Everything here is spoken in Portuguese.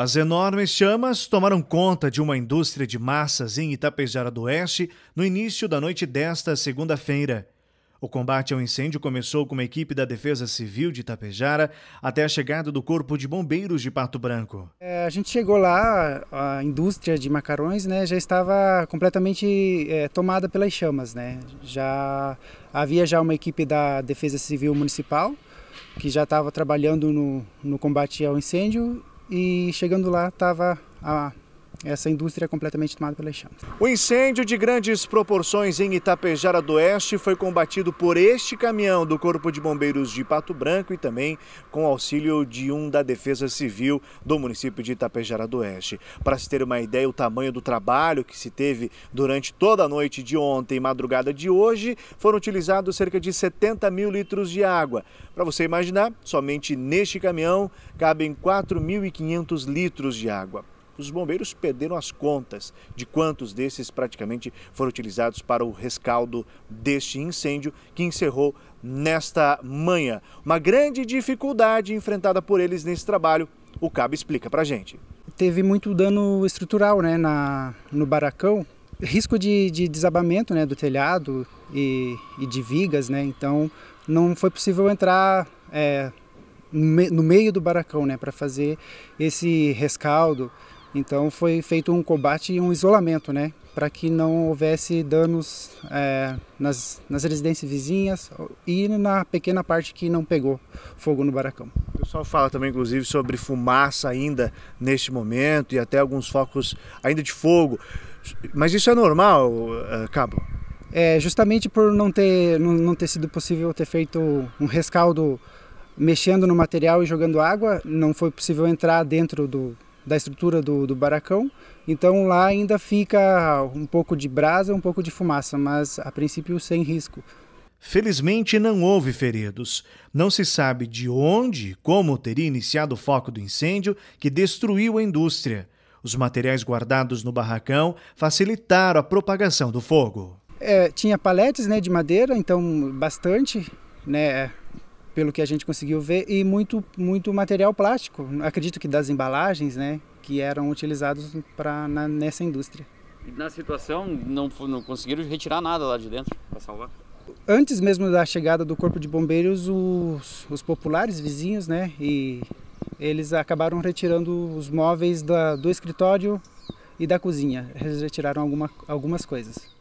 As enormes chamas tomaram conta de uma indústria de massas em Itapejara do Oeste no início da noite desta segunda-feira. O combate ao incêndio começou com uma equipe da Defesa Civil de Itapejara até a chegada do Corpo de Bombeiros de Pato Branco. É, a gente chegou lá, a indústria de macarões né, já estava completamente é, tomada pelas chamas. Né? Já havia já uma equipe da Defesa Civil Municipal que já estava trabalhando no, no combate ao incêndio e chegando lá estava a essa indústria é completamente tomada pelas chamas. O incêndio de grandes proporções em Itapejara do Oeste foi combatido por este caminhão do Corpo de Bombeiros de Pato Branco e também com auxílio de um da Defesa Civil do município de Itapejara do Oeste. Para se ter uma ideia, o tamanho do trabalho que se teve durante toda a noite de ontem e madrugada de hoje, foram utilizados cerca de 70 mil litros de água. Para você imaginar, somente neste caminhão cabem 4.500 litros de água os bombeiros perderam as contas de quantos desses praticamente foram utilizados para o rescaldo deste incêndio que encerrou nesta manhã. Uma grande dificuldade enfrentada por eles nesse trabalho, o Cabo explica para gente. Teve muito dano estrutural né, na, no baracão, risco de, de desabamento né, do telhado e, e, de vigas, né, então não foi possível entrar é, no meio do baracão né, para fazer esse rescaldo. Então foi feito um combate e um isolamento, né? Para que não houvesse danos é, nas, nas residências vizinhas e na pequena parte que não pegou fogo no baracão. O pessoal fala também, inclusive, sobre fumaça ainda neste momento e até alguns focos ainda de fogo. Mas isso é normal, é, Cabo? É, justamente por não ter, não ter sido possível ter feito um rescaldo mexendo no material e jogando água, não foi possível entrar dentro do, da estrutura do, do baracão. Então lá ainda fica um pouco de brasa, um pouco de fumaça, mas a princípio sem risco. Felizmente não houve feridos. Não se sabe de onde e como teria iniciado o foco do incêndio que destruiu a indústria. Os materiais guardados no barracão facilitaram a propagação do fogo. É, tinha paletes né, de madeira, então bastante, né, pelo que a gente conseguiu ver, e muito, muito material plástico, acredito que das embalagens, né, que eram utilizados pra, na, nessa indústria. E na situação, não, não conseguiram retirar nada lá de dentro para salvar? Antes mesmo da chegada do Corpo de Bombeiros, os, os populares vizinhos, né, e eles acabaram retirando os móveis da, do escritório e da cozinha. Eles retiraram alguma, algumas coisas.